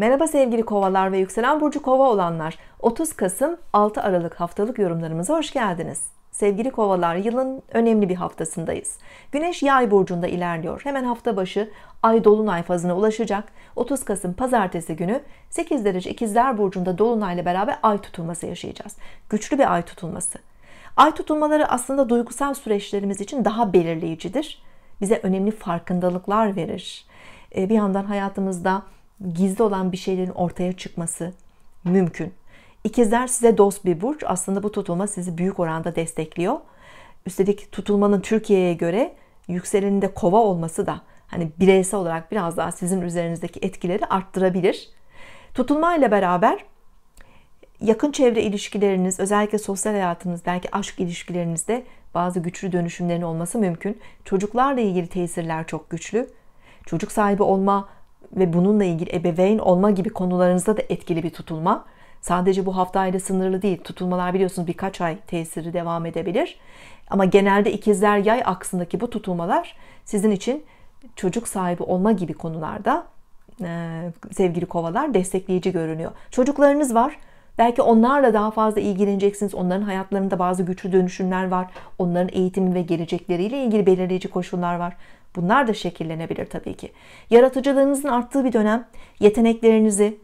Merhaba sevgili kovalar ve yükselen burcu kova olanlar. 30 Kasım 6 Aralık haftalık yorumlarımıza hoş geldiniz. Sevgili kovalar yılın önemli bir haftasındayız. Güneş yay burcunda ilerliyor. Hemen hafta başı ay dolunay fazına ulaşacak. 30 Kasım pazartesi günü 8 derece ikizler burcunda dolunayla beraber ay tutulması yaşayacağız. Güçlü bir ay tutulması. Ay tutulmaları aslında duygusal süreçlerimiz için daha belirleyicidir. Bize önemli farkındalıklar verir. Ee, bir yandan hayatımızda gizli olan bir şeylerin ortaya çıkması mümkün. İkizler size dost bir burç. Aslında bu tutulma sizi büyük oranda destekliyor. Üstelik tutulmanın Türkiye'ye göre yükseleninde kova olması da hani bireysel olarak biraz daha sizin üzerinizdeki etkileri arttırabilir. Tutulma ile beraber yakın çevre ilişkileriniz, özellikle sosyal hayatınız, belki aşk ilişkilerinizde bazı güçlü dönüşümlerin olması mümkün. Çocuklarla ilgili tesirler çok güçlü. Çocuk sahibi olma ve bununla ilgili ebeveyn olma gibi konularınızda da etkili bir tutulma. Sadece bu haftayla sınırlı değil. Tutulmalar biliyorsunuz birkaç ay tesiri devam edebilir. Ama genelde ikizler yay aksındaki bu tutulmalar sizin için çocuk sahibi olma gibi konularda sevgili kovalar destekleyici görünüyor. Çocuklarınız var. Belki onlarla daha fazla ilgileneceksiniz. Onların hayatlarında bazı güçlü dönüşümler var. Onların eğitimi ve gelecekleriyle ilgili belirleyici koşullar var. Bunlar da şekillenebilir tabii ki. Yaratıcılığınızın arttığı bir dönem yeteneklerinizi,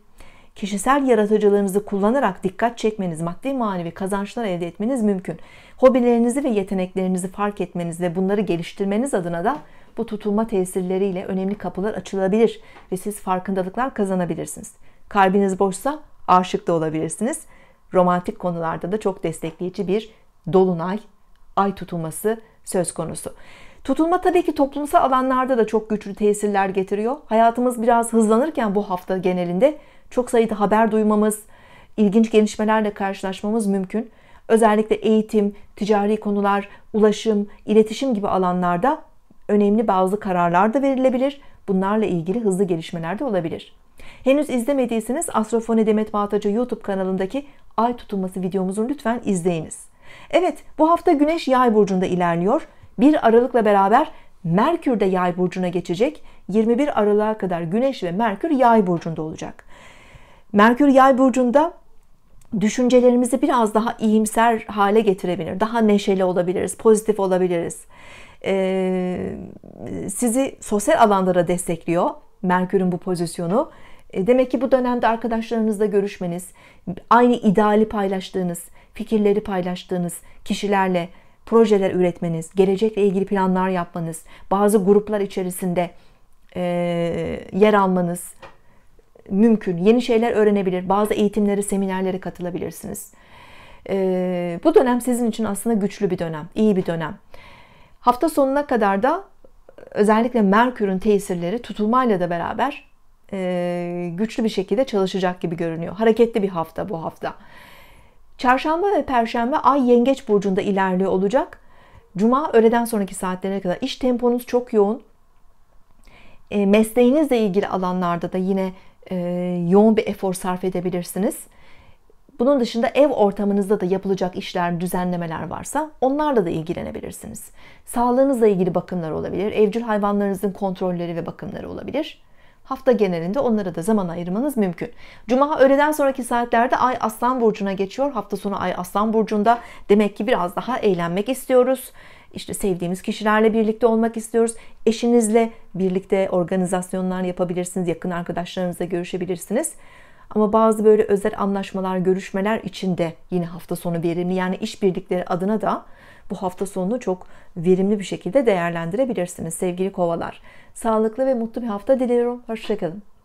kişisel yaratıcılığınızı kullanarak dikkat çekmeniz, maddi manevi kazançlar elde etmeniz mümkün. Hobilerinizi ve yeteneklerinizi fark etmeniz ve bunları geliştirmeniz adına da bu tutulma tesirleriyle önemli kapılar açılabilir ve siz farkındalıklar kazanabilirsiniz. Kalbiniz boşsa aşık da olabilirsiniz. Romantik konularda da çok destekleyici bir dolunay, ay tutulması söz konusu. Tutulma tabii ki toplumsal alanlarda da çok güçlü tesirler getiriyor. Hayatımız biraz hızlanırken bu hafta genelinde çok sayıda haber duymamız, ilginç gelişmelerle karşılaşmamız mümkün. Özellikle eğitim, ticari konular, ulaşım, iletişim gibi alanlarda önemli bazı kararlar da verilebilir. Bunlarla ilgili hızlı gelişmeler de olabilir. Henüz izlemediyseniz Astrofoni Demet Bağtacı YouTube kanalındaki Ay tutulması videomuzu lütfen izleyiniz. Evet bu hafta Güneş Yay burcunda ilerliyor. 1 Aralık'la beraber Merkür de Yay burcuna geçecek. 21 Aralık'a kadar Güneş ve Merkür Yay burcunda olacak. Merkür Yay burcunda düşüncelerimizi biraz daha iyimser hale getirebilir. Daha neşeli olabiliriz, pozitif olabiliriz. Ee, sizi sosyal alanlara destekliyor Merkür'ün bu pozisyonu. E, demek ki bu dönemde arkadaşlarınızla görüşmeniz, aynı ideali paylaştığınız, fikirleri paylaştığınız kişilerle projeler üretmeniz, gelecekle ilgili planlar yapmanız, bazı gruplar içerisinde e, yer almanız mümkün. Yeni şeyler öğrenebilir, bazı eğitimlere, seminerlere katılabilirsiniz. E, bu dönem sizin için aslında güçlü bir dönem, iyi bir dönem. Hafta sonuna kadar da özellikle Merkür'ün tesirleri tutulmayla da beraber e, güçlü bir şekilde çalışacak gibi görünüyor. Hareketli bir hafta bu hafta. Çarşamba ve Perşembe Ay Yengeç burcunda ilerliyor olacak. Cuma öğleden sonraki saatlere kadar iş temponuz çok yoğun. E, mesleğinizle ilgili alanlarda da yine e, yoğun bir efor sarf edebilirsiniz. Bunun dışında ev ortamınızda da yapılacak işler, düzenlemeler varsa onlarla da ilgilenebilirsiniz. Sağlığınızla ilgili bakımlar olabilir, evcil hayvanlarınızın kontrolleri ve bakımları olabilir. Hafta genelinde onlara da zaman ayırmanız mümkün. Cuma öğleden sonraki saatlerde Ay Aslan Burcu'na geçiyor. Hafta sonu Ay Aslan Burcu'nda demek ki biraz daha eğlenmek istiyoruz İşte sevdiğimiz kişilerle birlikte olmak istiyoruz. Eşinizle birlikte organizasyonlar yapabilirsiniz. Yakın arkadaşlarınızla görüşebilirsiniz. Ama bazı böyle özel anlaşmalar, görüşmeler için de yine hafta sonu verimli yani işbirlikleri adına da bu hafta sonunu çok verimli bir şekilde değerlendirebilirsiniz sevgili kovalar. Sağlıklı ve mutlu bir hafta diliyorum. Hoşçakalın.